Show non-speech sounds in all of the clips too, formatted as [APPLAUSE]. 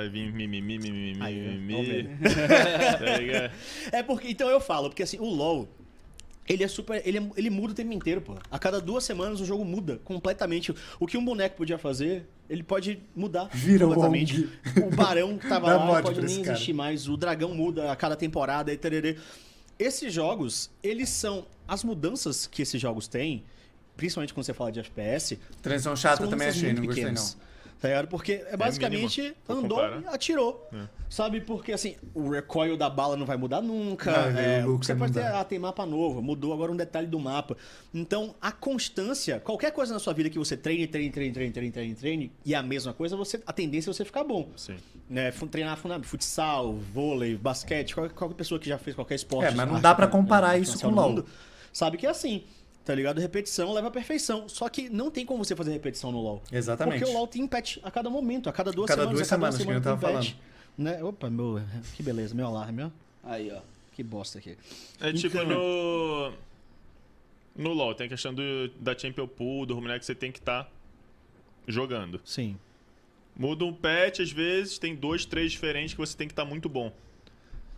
vai vir mimimi, mimimi, mimimi. É porque, então eu falo, porque assim, o LoL, ele é super. Ele, é, ele muda o tempo inteiro, pô. A cada duas semanas o jogo muda completamente. O que um boneco podia fazer, ele pode mudar Vira completamente. O, o barão que tava [LAUGHS] Dá lá pode nem existir cara. mais. O dragão muda a cada temporada e tererê. Esses jogos, eles são. As mudanças que esses jogos têm, principalmente quando você fala de FPS. Transição chata também achei, não gostei não. Tá ligado? Porque é, é basicamente andou e atirou. É. Sabe? Porque assim, o recoil da bala não vai mudar nunca. é, você pode ter, ah, tem mapa novo, mudou agora um detalhe do mapa. Então, a constância, qualquer coisa na sua vida que você treine, treine, treine, treine, treine, treine, treine e a mesma coisa, você, a tendência é você ficar bom. Sim. Né? Treinar ah, futsal, vôlei, basquete, qualquer, qualquer pessoa que já fez qualquer esporte. É, mas não dá para comparar isso com o LoL. Mundo, sabe que é assim. Tá ligado? Repetição leva à perfeição. Só que não tem como você fazer repetição no LoL. Exatamente. Porque o LoL tem patch a cada momento, a cada duas cada semanas. Duas a cada semanas, duas semanas que eu tava patch, falando. Né? Opa, meu, que beleza, meu alarme, ó. Aí, ó. Que bosta aqui. É tipo, então... tipo no. No LoL, tem a questão do, da Champion Pool, do Ruminé que você tem que estar tá jogando. Sim. Muda um patch, às vezes, tem dois, três diferentes que você tem que estar tá muito bom.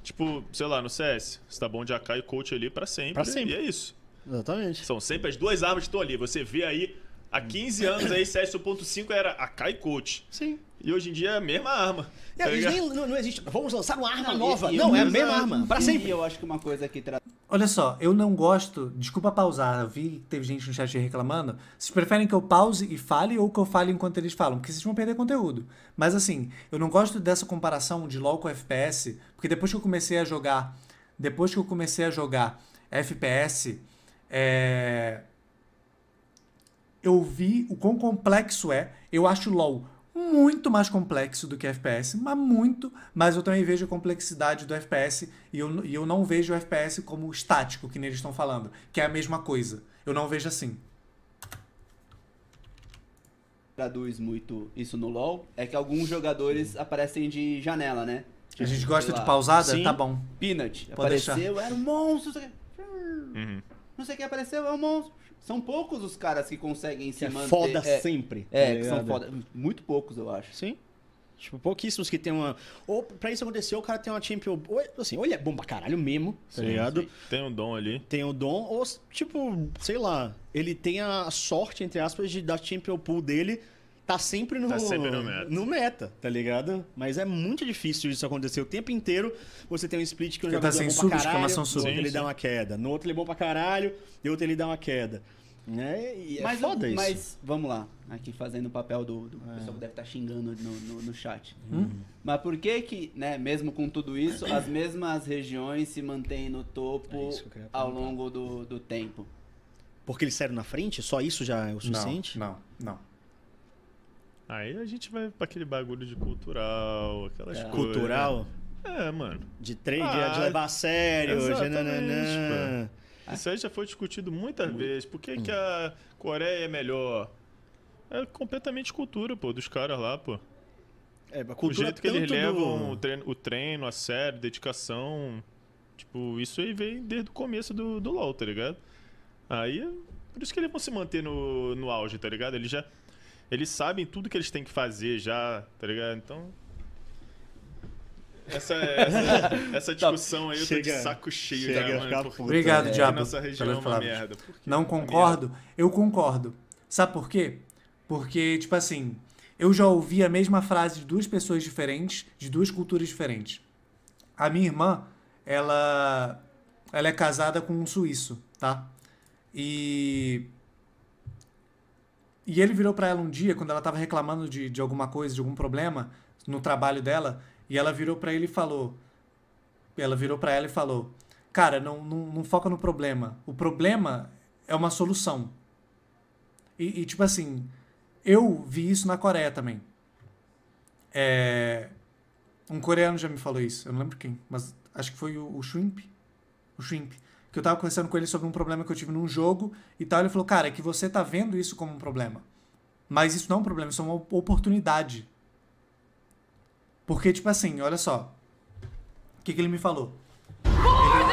Tipo, sei lá, no CS, você tá bom de AK e coach ali para sempre. Pra sempre. E é isso. Exatamente. São sempre as duas armas que estão ali. Você vê aí, há 15 anos aí, CS.5 era a Kai Coach. Sim. E hoje em dia é a mesma arma. É, tá nem, não, não, existe. Vamos lançar uma arma não, nova. E, não, é a mesma arma. Pra sempre. E eu acho que uma coisa que traz. Olha só, eu não gosto. Desculpa pausar. Eu vi que teve gente no chat reclamando. Vocês preferem que eu pause e fale ou que eu fale enquanto eles falam? Porque vocês vão perder conteúdo. Mas assim, eu não gosto dessa comparação de LOL com FPS. Porque depois que eu comecei a jogar. Depois que eu comecei a jogar FPS é... Eu vi o quão complexo é. Eu acho o LoL muito mais complexo do que FPS, mas muito, mas eu também vejo a complexidade do FPS e eu, e eu não vejo o FPS como estático, que eles estão falando, que é a mesma coisa. Eu não vejo assim. Traduz muito isso no LoL, é que alguns jogadores aparecem de janela, né? Tipo, a gente tipo, gosta de pausada? Sim. Tá bom. Peanut. Pode apareceu, deixar. era um monstro. Uhum não sei aparecer? apareceu, é um monstro. São poucos os caras que conseguem que se é manter. Foda é, sempre. É, tá que são foda. Muito poucos, eu acho. Sim. Tipo, pouquíssimos que tem uma. Ou pra isso acontecer, o cara tem uma champion. Ou, assim, ou ele é bom pra caralho mesmo, tá ligado? Sim. Tem um dom ali. Tem o um dom, ou, tipo, sei lá, ele tem a sorte, entre aspas, de dar champion pool dele tá sempre no, tá sempre no, meta. no meta, tá ligado? Mas é muito difícil isso acontecer o tempo inteiro. Você tem um split que um tá jogador tá sem é bom sub, pra caralho, no outro ele dá uma queda. No outro ele é bom pra caralho, no outro ele dá uma queda. É, e é mas, foda isso. Mas, vamos lá. Aqui fazendo o papel do, do é. pessoal que deve estar tá xingando no, no, no chat. Hum? hum. Mas por que que, né, mesmo com tudo isso, as mesmas regiões se mantêm no topo é ao longo do, do tempo? Porque eles saíram na frente? Só isso já é o suficiente? Não, não. não. Aí a gente vai pra aquele bagulho de cultural, aquelas é. coisas. Cultural? É, mano. De trade, ah, de levar a sério. Né, né, né? Exatamente, ah. Isso aí já foi discutido muitas hum. vezes. Por que, hum. que a Coreia é melhor? É completamente cultura, pô, dos caras lá, pô. É, o jeito que eles levam do... o, treino, o treino, a sério, dedicação. Tipo, isso aí vem desde o começo do, do LoL, tá ligado? Aí, por isso que eles vão se manter no, no auge, tá ligado? ele já eles sabem tudo que eles têm que fazer já, tá ligado? Então. Essa, essa, essa [LAUGHS] tá. discussão aí eu tô de saco cheio Chega, já, mano. Porque Obrigado, Diabo. nessa região pelas é palavras. merda. Não é concordo? Eu concordo. Sabe por quê? Porque, tipo assim, eu já ouvi a mesma frase de duas pessoas diferentes, de duas culturas diferentes. A minha irmã, ela, ela é casada com um suíço, tá? E e ele virou para ela um dia, quando ela estava reclamando de, de alguma coisa, de algum problema no trabalho dela, e ela virou para ele e falou: Ela virou para ela e falou: Cara, não, não, não foca no problema. O problema é uma solução. E, e, tipo assim, eu vi isso na Coreia também. É... Um coreano já me falou isso, eu não lembro quem, mas acho que foi o, o Shrimp. O Shrimp que eu tava conversando com ele sobre um problema que eu tive num jogo e tal. Ele falou, cara, é que você tá vendo isso como um problema. Mas isso não é um problema, isso é uma oportunidade. Porque, tipo assim, olha só. O que, que ele me falou? Ele...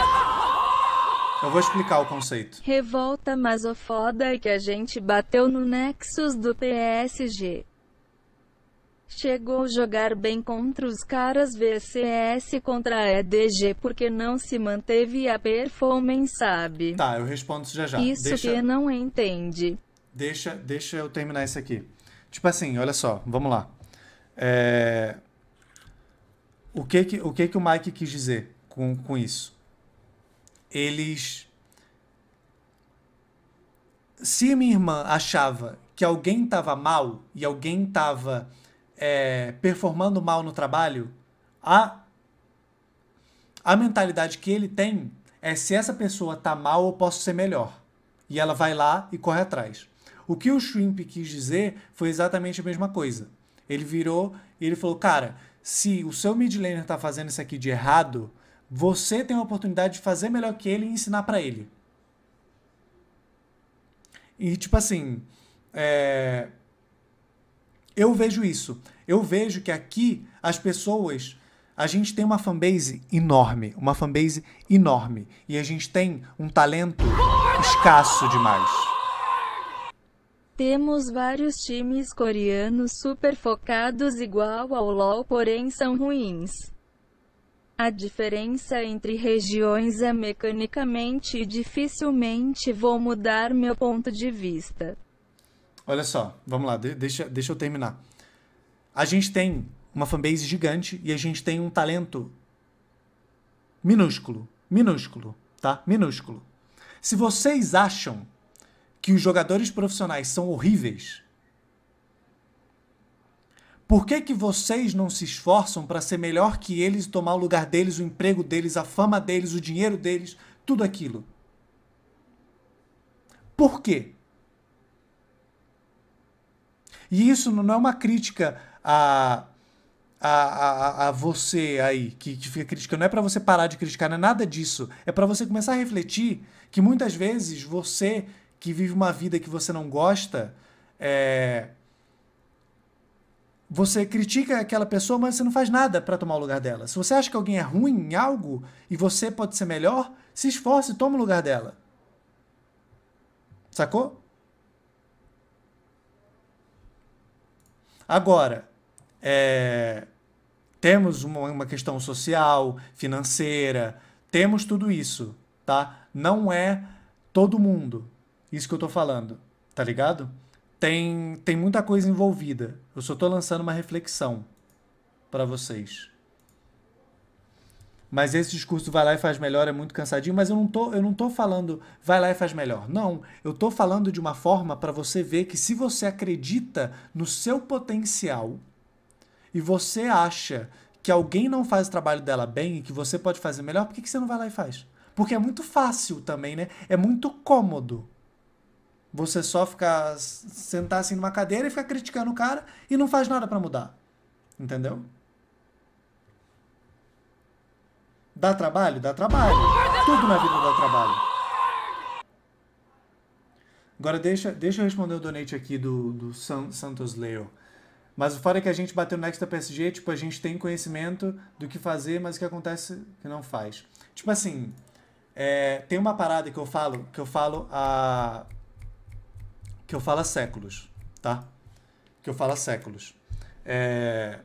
Eu vou explicar o conceito. Revolta mas o foda é que a gente bateu no Nexus do PSG. Chegou a jogar bem contra os caras VCS contra a EDG porque não se manteve a performance, sabe? Tá, eu respondo isso já já. Isso deixa, que não entende. Deixa, deixa eu terminar isso aqui. Tipo assim, olha só, vamos lá. É... O, que que, o que que o Mike quis dizer com, com isso? Eles... Se minha irmã achava que alguém estava mal e alguém estava é, performando mal no trabalho, a, a mentalidade que ele tem é se essa pessoa tá mal, eu posso ser melhor. E ela vai lá e corre atrás. O que o Shrimp quis dizer foi exatamente a mesma coisa. Ele virou e ele falou, cara, se o seu mid laner tá fazendo isso aqui de errado, você tem a oportunidade de fazer melhor que ele e ensinar para ele. E tipo assim, é, eu vejo isso. Eu vejo que aqui as pessoas. A gente tem uma fanbase enorme, uma fanbase enorme. E a gente tem um talento escasso demais. Temos vários times coreanos super focados igual ao LoL, porém são ruins. A diferença entre regiões é mecanicamente e dificilmente vou mudar meu ponto de vista. Olha só, vamos lá, deixa, deixa eu terminar. A gente tem uma fanbase gigante e a gente tem um talento minúsculo, minúsculo, tá? Minúsculo. Se vocês acham que os jogadores profissionais são horríveis, por que, que vocês não se esforçam para ser melhor que eles e tomar o lugar deles, o emprego deles, a fama deles, o dinheiro deles, tudo aquilo? Por quê? E isso não é uma crítica a, a, a, a você aí, que, que fica criticando. Não é para você parar de criticar, não é nada disso. É para você começar a refletir que muitas vezes você que vive uma vida que você não gosta, é... você critica aquela pessoa, mas você não faz nada para tomar o lugar dela. Se você acha que alguém é ruim em algo e você pode ser melhor, se esforce e toma o lugar dela. Sacou? Agora, é, temos uma, uma questão social, financeira, temos tudo isso, tá? Não é todo mundo, isso que eu tô falando, tá ligado? Tem, tem muita coisa envolvida. Eu só tô lançando uma reflexão para vocês mas esse discurso vai lá e faz melhor é muito cansadinho, mas eu não tô, eu não tô falando vai lá e faz melhor. Não, eu tô falando de uma forma para você ver que se você acredita no seu potencial e você acha que alguém não faz o trabalho dela bem e que você pode fazer melhor, por que, que você não vai lá e faz? Porque é muito fácil também, né? É muito cômodo. Você só ficar sentar assim numa cadeira e ficar criticando o cara e não faz nada para mudar. Entendeu? Dá trabalho? Dá trabalho. Tudo na vida dá trabalho. Agora deixa, deixa eu responder o donate aqui do, do San, Santos Leo. Mas o fora é que a gente bateu no Next da PSG, tipo, a gente tem conhecimento do que fazer, mas o que acontece que não faz. Tipo assim, é, tem uma parada que eu falo, que eu falo a que eu falo há séculos, tá? Que eu falo há séculos. É,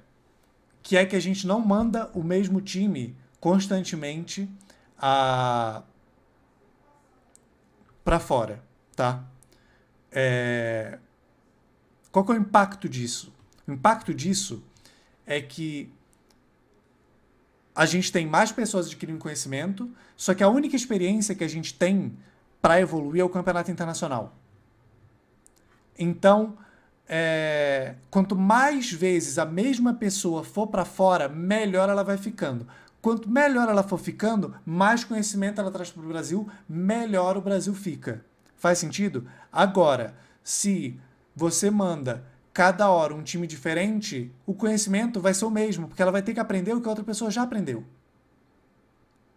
que é que a gente não manda o mesmo time constantemente a para fora, tá? É... Qual que é o impacto disso? O impacto disso é que a gente tem mais pessoas adquirindo conhecimento, só que a única experiência que a gente tem para evoluir é o campeonato internacional. Então, é... quanto mais vezes a mesma pessoa for para fora, melhor ela vai ficando. Quanto melhor ela for ficando, mais conhecimento ela traz para o Brasil, melhor o Brasil fica. Faz sentido? Agora, se você manda cada hora um time diferente, o conhecimento vai ser o mesmo, porque ela vai ter que aprender o que a outra pessoa já aprendeu.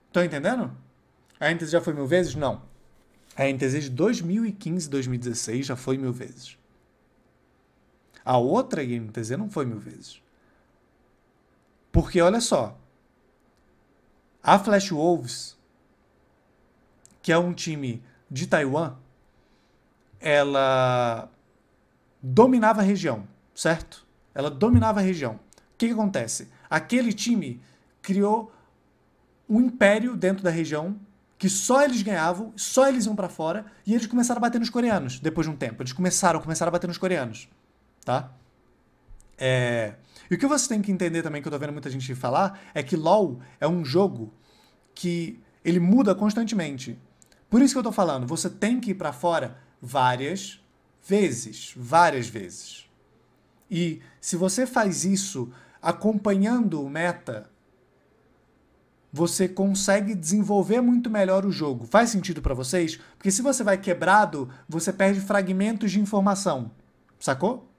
Estão entendendo? A êntese já foi mil vezes? Não. A êntese de 2015 2016 já foi mil vezes. A outra INTZ não foi mil vezes. Porque olha só, a Flash Wolves, que é um time de Taiwan, ela dominava a região, certo? Ela dominava a região. O que, que acontece? Aquele time criou um império dentro da região que só eles ganhavam, só eles iam para fora, e eles começaram a bater nos coreanos depois de um tempo. Eles começaram, começaram a bater nos coreanos, tá? É... E o que você tem que entender também, que eu tô vendo muita gente falar, é que LoL é um jogo que ele muda constantemente. Por isso que eu tô falando, você tem que ir para fora várias vezes, várias vezes. E se você faz isso acompanhando o meta, você consegue desenvolver muito melhor o jogo. Faz sentido para vocês? Porque se você vai quebrado, você perde fragmentos de informação. Sacou?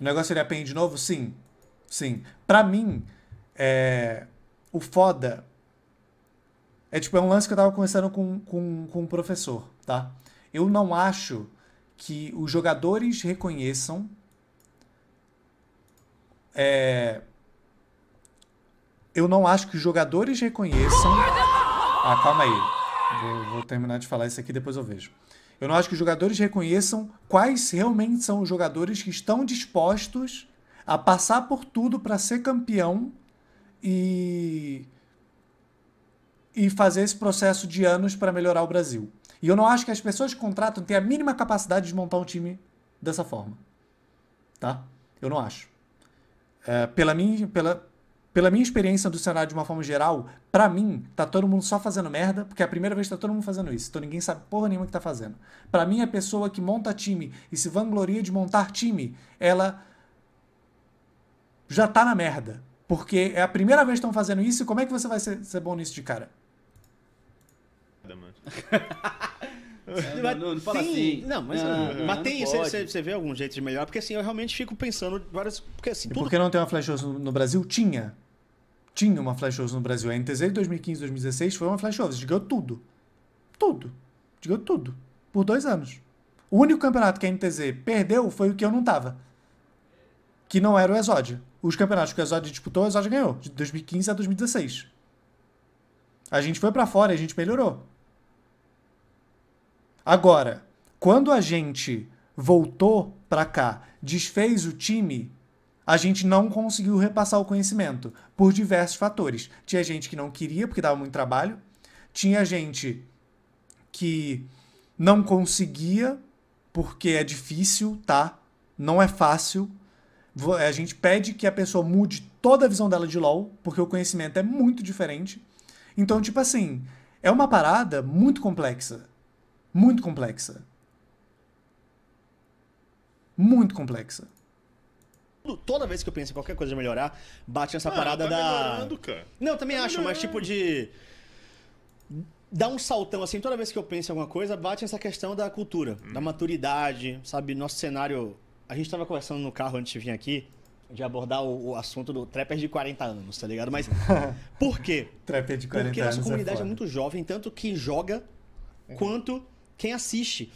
O negócio ele apende de novo? Sim. Sim. Para mim, é... o foda é tipo, é um lance que eu tava conversando com, com, com um professor, tá? Eu não acho que os jogadores reconheçam é... eu não acho que os jogadores reconheçam ah, calma aí vou, vou terminar de falar isso aqui depois eu vejo eu não acho que os jogadores reconheçam quais realmente são os jogadores que estão dispostos a passar por tudo para ser campeão e e fazer esse processo de anos para melhorar o Brasil. E eu não acho que as pessoas que contratam tenham a mínima capacidade de montar um time dessa forma. Tá? Eu não acho. É, pela minha, pela, pela minha experiência do cenário de uma forma geral, para mim, tá todo mundo só fazendo merda, porque é a primeira vez que tá todo mundo fazendo isso, então ninguém sabe porra nenhuma que tá fazendo. Para mim, a pessoa que monta time e se vangloria de montar time, ela já tá na merda. Porque é a primeira vez que estão fazendo isso, e como é que você vai ser, ser bom nisso de cara? [LAUGHS] Assim. Não, mas, não, não fala assim. Não, mas, mas tem, você, você vê algum jeito de melhor, porque assim, eu realmente fico pensando várias. Porque assim. Tudo... Porque não tem uma flash no, no Brasil? Tinha tinha uma Flash House no Brasil. A NTZ de 2015, 2016 foi uma Flash House. Ganhou tudo. Tudo. Ganhou tudo. Por dois anos. O único campeonato que a NTZ perdeu foi o que eu não tava. Que não era o Exódio. Os campeonatos que o Exódio disputou, o Exódio ganhou. De 2015 a 2016. A gente foi para fora, a gente melhorou. Agora, quando a gente voltou para cá, desfez o time a gente não conseguiu repassar o conhecimento por diversos fatores. Tinha gente que não queria porque dava muito trabalho, tinha gente que não conseguia porque é difícil, tá? Não é fácil. A gente pede que a pessoa mude toda a visão dela de LoL, porque o conhecimento é muito diferente. Então, tipo assim, é uma parada muito complexa. Muito complexa. Muito complexa toda vez que eu penso em qualquer coisa de melhorar, bate nessa ah, parada tá da. Cara. Não, também tá acho, mas tipo de. Dá um saltão, assim, toda vez que eu penso em alguma coisa, bate essa questão da cultura, hum. da maturidade, sabe? Nosso cenário. A gente tava conversando no carro antes de vir aqui, de abordar o, o assunto do trapper de 40 anos, tá ligado? Mas [LAUGHS] por quê? trapper de 40 anos. Porque é nossa comunidade é, é, muito jovem, tanto quem joga é. quanto quem assiste.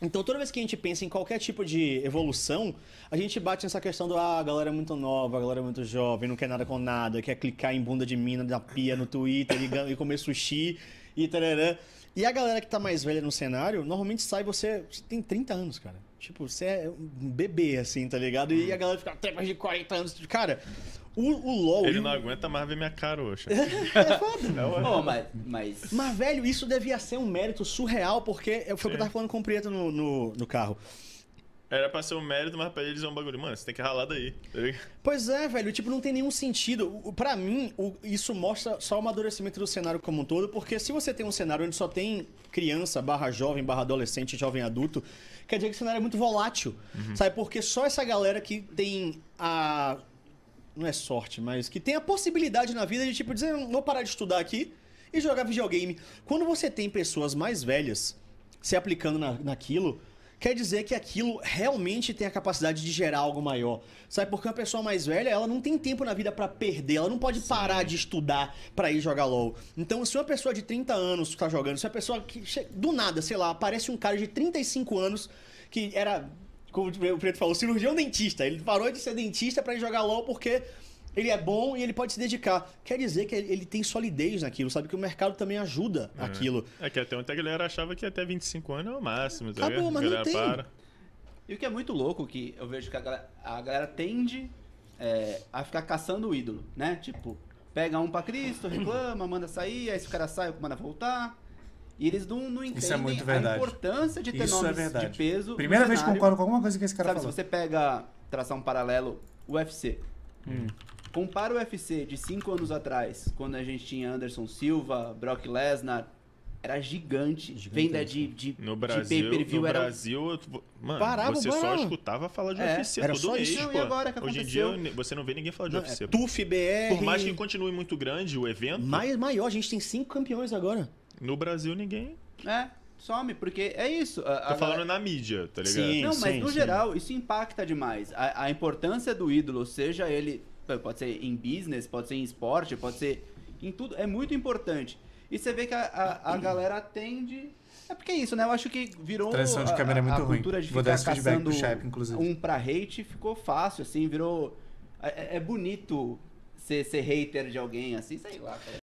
Então, toda vez que a gente pensa em qualquer tipo de evolução, a gente bate nessa questão do ah, a galera é muito nova, a galera é muito jovem, não quer nada com nada, quer clicar em bunda de mina da pia no Twitter e, e comer sushi e tarará. E a galera que tá mais velha no cenário, normalmente sai você, você tem 30 anos, cara. Tipo, você é um bebê, assim, tá ligado? E a uhum. galera fica até mais de 40 anos. Cara, o, o LOL. Ele não aguenta mais ver minha cara hoje. [LAUGHS] é foda. Não, né? oh, é mas, mas... mas, velho, isso devia ser um mérito surreal, porque foi é o que eu tava falando com o Prieto no, no, no carro. Era pra ser um mérito, mas pra eles é um bagulho. Mano, você tem que ralar daí. Tá pois é, velho. Tipo, não tem nenhum sentido. Pra mim, isso mostra só o amadurecimento do cenário como um todo, porque se você tem um cenário onde só tem criança, barra jovem, barra adolescente, jovem adulto, quer dizer que o cenário é muito volátil. Uhum. Sabe? Porque só essa galera que tem a não é sorte, mas que tem a possibilidade na vida de tipo dizer, vou parar de estudar aqui e jogar videogame. Quando você tem pessoas mais velhas se aplicando na, naquilo, quer dizer que aquilo realmente tem a capacidade de gerar algo maior. Sabe? Porque uma pessoa mais velha, ela não tem tempo na vida para perder, ela não pode Sim. parar de estudar para ir jogar LoL. Então, se uma pessoa de 30 anos tá jogando, se uma pessoa que do nada, sei lá, aparece um cara de 35 anos que era como o Preto falou, cirurgião dentista. Ele parou de ser dentista para ir jogar LOL porque ele é bom e ele pode se dedicar. Quer dizer que ele tem solidez naquilo, sabe? Que o mercado também ajuda é. aquilo. É que até ontem a galera achava que até 25 anos é o máximo, tá? bom mas não tem. Para. E o que é muito louco, que eu vejo que a galera, a galera tende é, a ficar caçando o ídolo, né? Tipo, pega um pra Cristo, reclama, manda sair, aí esse cara sai, manda voltar. E eles não, não é entendem é a importância de ter Isso é nomes é de peso. Primeira vez que concordo com alguma coisa que esse cara Sabe, falou. Se você pega, traçar um paralelo, UFC. Hum. Compara o UFC de cinco anos atrás, quando a gente tinha Anderson Silva, Brock Lesnar, era gigante. gigante venda de, de, no Brasil, de pay per view. No era... Brasil, mano, Parava, você mano. só escutava falar de é, UFC era todo só mês, isso, pô. E agora que Hoje em dia você não vê ninguém falar de não, UFC. É, TUF, BR... Por mais que continue muito grande o evento... Mais, maior, a gente tem cinco campeões agora. No Brasil ninguém. É, some, porque é isso. A, a Tô falando na mídia, tá ligado? Sim, Não, mas sim, no sim. geral, isso impacta demais. A, a importância do ídolo, seja ele. Pode ser em business, pode ser em esporte, pode ser em tudo, é muito importante. E você vê que a, a, a galera atende. É porque é isso, né? Eu acho que virou. Transição de câmera é muito a, ruim. de Vou dar esse feedback do Shep, inclusive. Um pra hate ficou fácil, assim, virou. É, é, é bonito ser, ser hater de alguém, assim, sei lá. Cara.